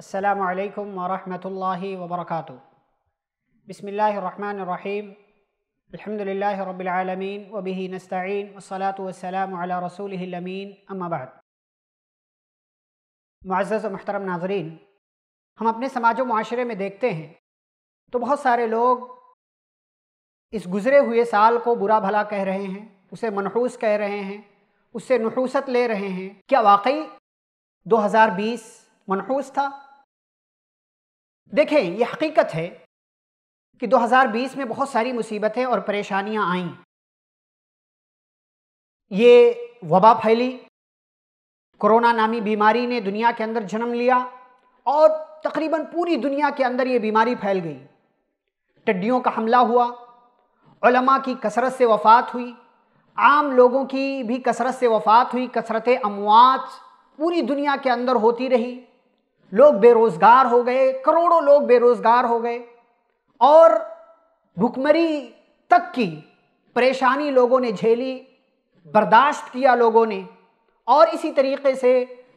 अल्लाम वरहमल वबरक बसमीम अलहमदिल्ला रबालमीन वबी नस्तीन वसलात वसलाम रसूलमीन अम्माबाद मज़्ज़ महतरम नाजरीन हम अपने समाज माशरे में देखते हैं तो बहुत सारे लोग इस गुज़रे हुए साल को बुरा भला कह रहे हैं उसे मनहूस कह रहे हैं उससे नहूसत ले रहे हैं क्या वाकई 2020 मनहूस था देखें ये हकीकत है कि 2020 में बहुत सारी मुसीबतें और परेशानियां आईं ये वबा फैली कोरोना नामी बीमारी ने दुनिया के अंदर जन्म लिया और तकरीबन पूरी दुनिया के अंदर ये बीमारी फैल गई टड्डियों का हमला हुआ की कसरत से वफात हुई आम लोगों की भी कसरत से वफात हुई कसरत अमवात पूरी दुनिया के अंदर होती रही लोग बेरोजगार हो गए करोड़ों लोग बेरोजगार हो गए और भुखमरी तक की परेशानी लोगों ने झेली बर्दाश्त किया लोगों ने और इसी तरीके से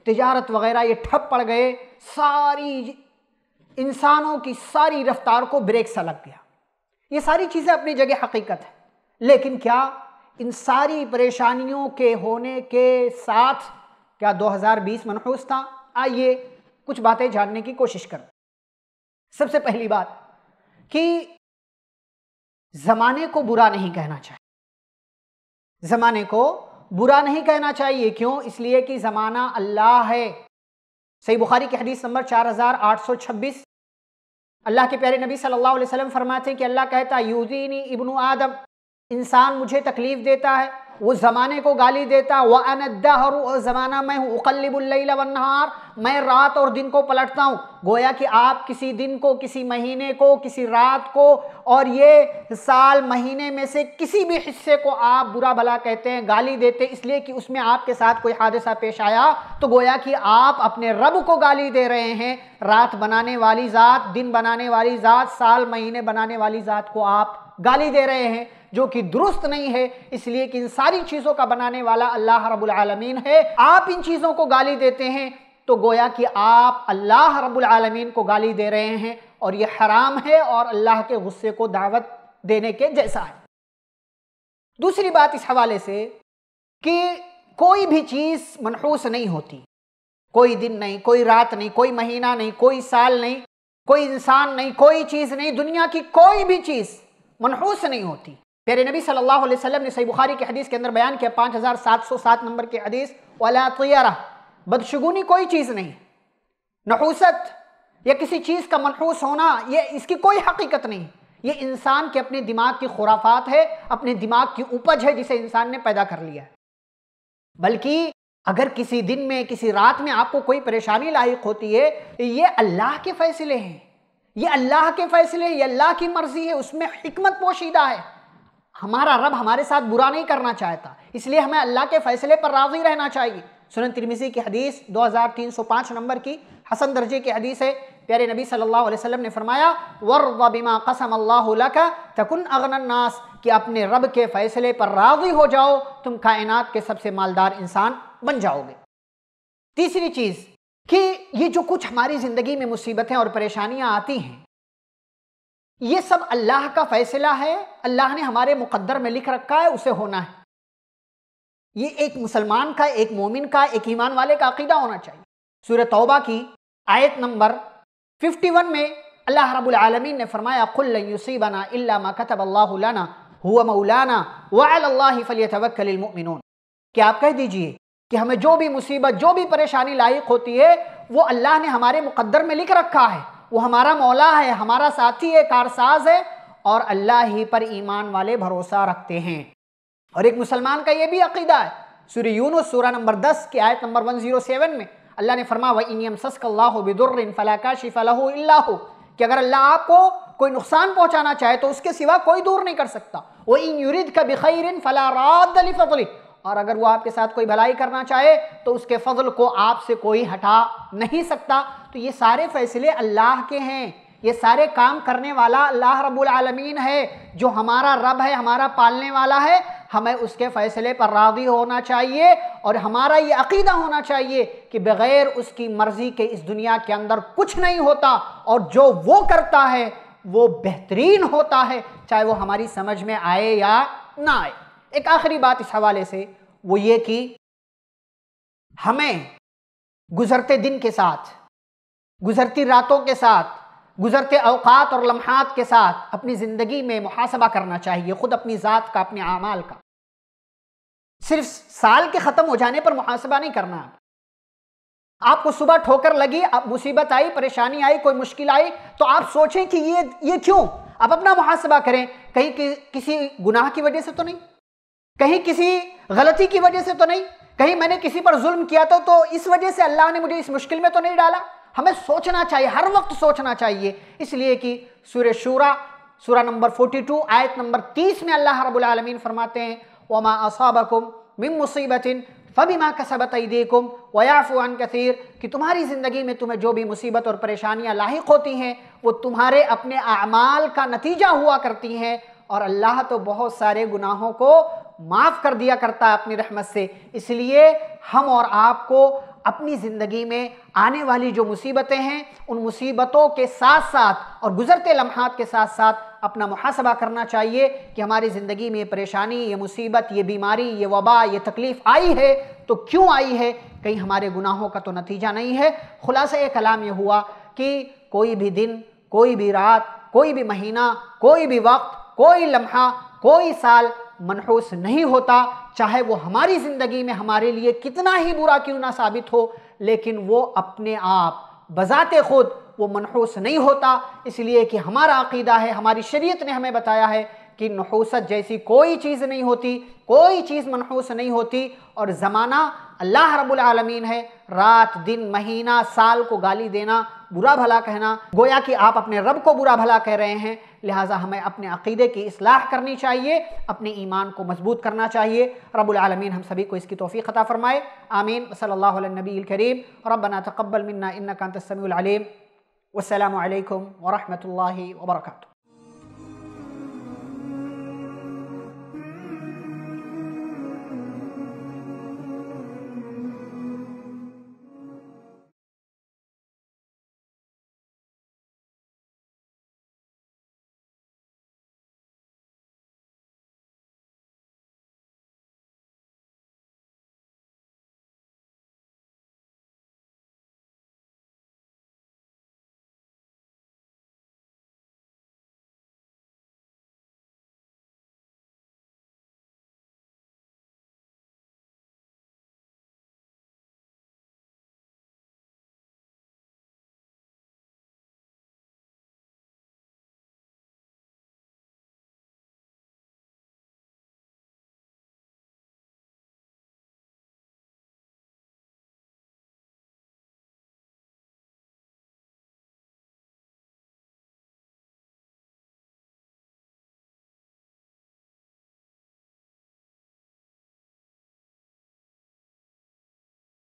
तजारत वगैरह ये ठप पड़ गए सारी इंसानों की सारी रफ्तार को ब्रेक सा लग गया ये सारी चीज़ें अपनी जगह हकीकत है लेकिन क्या इन सारी परेशानियों के होने के साथ क्या 2020 मनहूस था आइए कुछ बातें जानने की कोशिश कर सबसे पहली बात कि जमाने को बुरा नहीं कहना चाहिए जमाने को बुरा नहीं कहना चाहिए क्यों इसलिए कि जमाना अल्लाह है सही बुखारी की हदीस नंबर 4826 अल्लाह के प्यारे नबी सल्लल्लाहु अलैहि वसल्लम फरमाते हैं कि अल्लाह कहता है यूदीनी इबन आदम इंसान मुझे तकलीफ़ देता है उस ज़माने को गाली देता व अनदहर उस ज़माना मैं हूँ उकलबुल्ल मैं रात और दिन को पलटता हूँ गोया कि आप किसी दिन को किसी महीने को किसी रात को और ये साल महीने में से किसी भी हिस्से को आप बुरा भला कहते हैं गाली देते इसलिए कि उसमें आपके साथ कोई हादसा पेश आया तो गोया कि आप अपने रब को गाली दे रहे हैं रात बनाने वाली ज़ात दिन बनाने वाली ज़ात साल महीने बनाने वाली ज़ात को आप गाली दे रहे हैं जो कि दुरुस्त नहीं है इसलिए कि इन सारी चीज़ों का बनाने वाला अल्लाह रब्बुल आलमीन है आप इन चीज़ों को गाली देते हैं तो गोया कि आप अल्लाह रब्बुल आलमीन को गाली दे रहे हैं और ये हराम है और अल्लाह के गुस्से को दावत देने के जैसा है दूसरी बात इस हवाले से कि कोई भी चीज़ मनहूस नहीं होती कोई दिन नहीं कोई रात नहीं कोई महीना नहीं कोई साल नहीं कोई इंसान नहीं कोई चीज़ नहीं दुनिया की कोई भी चीज़ मनहूस नहीं होती मेरे नबी सल्लल्लाहु अलैहि वसल्लम ने सही बुखारी के हदीस के अंदर बयान किया पाँच हज़ार सात सौ सात नंबर के हदीस वाला तैयारा बदशगुनी कोई चीज़ नहीं नहूसत या किसी चीज़ का मनहूस होना ये इसकी कोई हकीकत नहीं ये इंसान के अपने दिमाग की खुराफात है अपने दिमाग की उपज है जिसे इंसान ने पैदा कर लिया बल्कि अगर किसी दिन में किसी रात में आपको कोई परेशानी लायक होती है ये अल्लाह के फैसले हैं ये अल्लाह के फैसले ये अल्लाह की मर्जी है उसमें हमत पोशीदा है हमारा रब हमारे साथ बुरा नहीं करना चाहता इसलिए हमें अल्लाह के फैसले पर राजी रहना चाहिए सुनन तिरमिजी की हदीस 2305 नंबर की हसन दर्जे की हदीस है प्यारे नबी सल्लल्लाहु अलैहि वसल्लम ने फरमाया वर बिमा कसम अल्लाह तकुन अगनन्नास कि अपने रब के फैसले पर राजी हो जाओ तुम कायनात के सबसे मालदार इंसान बन जाओगे तीसरी चीज़ कि ये जो कुछ हमारी ज़िंदगी में मुसीबतें और परेशानियां आती हैं ये सब अल्लाह का फ़ैसला है अल्लाह ने हमारे मुकद्दर में लिख रखा है उसे होना है ये एक मुसलमान का एक मोमिन का एक ईमान वाले का अकीदा होना चाहिए सूर्य तौबा की आयत नंबर 51 में अल्लाह रब्बुल आलमीन ने फरमाया खुल्लबना इलाकतबल्लाना हुआ मौलाना वाल फ़लियतवक्लमिन क्या आप कह दीजिए कि हमें जो भी मुसीबत जो भी परेशानी लायक होती है वो अल्लाह ने हमारे मुकद्दर में लिख रखा है वो हमारा मौला है हमारा साथी है कारसाज है और अल्लाह ही पर ईमान वाले भरोसा रखते हैं और एक मुसलमान का ये भी अकीदा है सूर्य यूनुस सूरा नंबर दस की आयत नंबर वन जीरो सेवन में अल्लाह ने फरमा वम सस्कल्लाफलाका शिफ़लाह कि अगर अल्लाह आपको कोई नुकसान पहुंचाना चाहे तो उसके सिवा कोई दूर नहीं कर सकता वो इन यूरिद का बिखैर फला और अगर वो आपके साथ कोई भलाई करना चाहे तो उसके फजल को आपसे कोई हटा नहीं सकता तो ये सारे फैसले अल्लाह के हैं ये सारे काम करने वाला अल्लाह रब्बुल आलमीन है जो हमारा रब है हमारा पालने वाला है हमें उसके फ़ैसले पर राजी होना चाहिए और हमारा ये अकीदा होना चाहिए कि बग़ैर उसकी मर्ज़ी के इस दुनिया के अंदर कुछ नहीं होता और जो वो करता है वो बेहतरीन होता है चाहे वो हमारी समझ में आए या ना आए एक आखिरी बात इस हवाले से वो ये कि हमें गुज़रते दिन के साथ गुज़रती रातों के साथ गुज़रते अवकात और लम्हात के साथ अपनी ज़िंदगी में मुहासबा करना चाहिए ख़ुद अपनी ज़ात का अपने अमाल का सिर्फ साल के ख़त्म हो जाने पर मुहासबा नहीं करना आपको सुबह ठोकर लगी अब मुसीबत आई परेशानी आई कोई मुश्किल आई तो आप सोचें कि ये ये क्यों आप अपना मुहासबा करें कहीं कि, किसी गुनाह की वजह से तो नहीं कहीं किसी गलती की वजह से तो नहीं कहीं मैंने किसी पर जुल्म किया तो तो इस वजह से अल्लाह ने मुझे इस मुश्किल में तो नहीं डाला हमें सोचना चाहिए हर वक्त सोचना चाहिए इसलिए कि सूर्य शूरा सूरा नंबर 42 आयत नंबर 30 में अल्लाह रब्बुल आलमीन फरमाते हैं वमा असाबकुम मिम मुसीबतिन फबिमा कसबत ईदेकुम अन कसीर कि तुम्हारी ज़िंदगी में तुम्हें जो भी मुसीबत और परेशानियाँ लाक होती हैं वो तुम्हारे अपने अमाल का नतीजा हुआ करती हैं और अल्लाह तो बहुत सारे गुनाहों को माफ़ कर दिया करता है अपनी रहमत से इसलिए हम और आपको अपनी ज़िंदगी में आने वाली जो मुसीबतें हैं उन मुसीबतों के साथ साथ और गुज़रते लम्हात के साथ साथ अपना मुहासबा करना चाहिए कि हमारी ज़िंदगी में परेशानी ये मुसीबत ये बीमारी ये वबा ये तकलीफ़ आई है तो क्यों आई है कहीं हमारे गुनाहों का तो नतीजा नहीं है खुलासा कलाम ये हुआ कि कोई भी दिन कोई भी रात कोई भी महीना कोई भी वक्त कोई लम्हा कोई साल मनहूस नहीं होता चाहे वो हमारी ज़िंदगी में हमारे लिए कितना ही बुरा क्यों ना साबित हो लेकिन वो अपने आप बज़ात ख़ुद वो मनहूस नहीं होता इसलिए कि हमारा अकीदा है हमारी शरीयत ने हमें बताया है कि नहूसत जैसी कोई चीज़ नहीं होती कोई चीज़ मनहूस नहीं होती और ज़माना अल्लाह रब्बुल आलमीन है रात दिन महीना साल को गाली देना बुरा भला कहना गोया कि आप अपने रब को बुरा भला कह रहे हैं लिहाजा हमें अपने अकीदे की असलाह करनी चाहिए अपने ईमान को मजबूत करना चाहिए रबालमीन हम सभी को इसकी तोफ़ी ख़ता फ़रमाए आमीन सल्ला नबी करीम रबना तकबल मन्ना इन्ना कंतसमीम वसलम वरहमल वर्का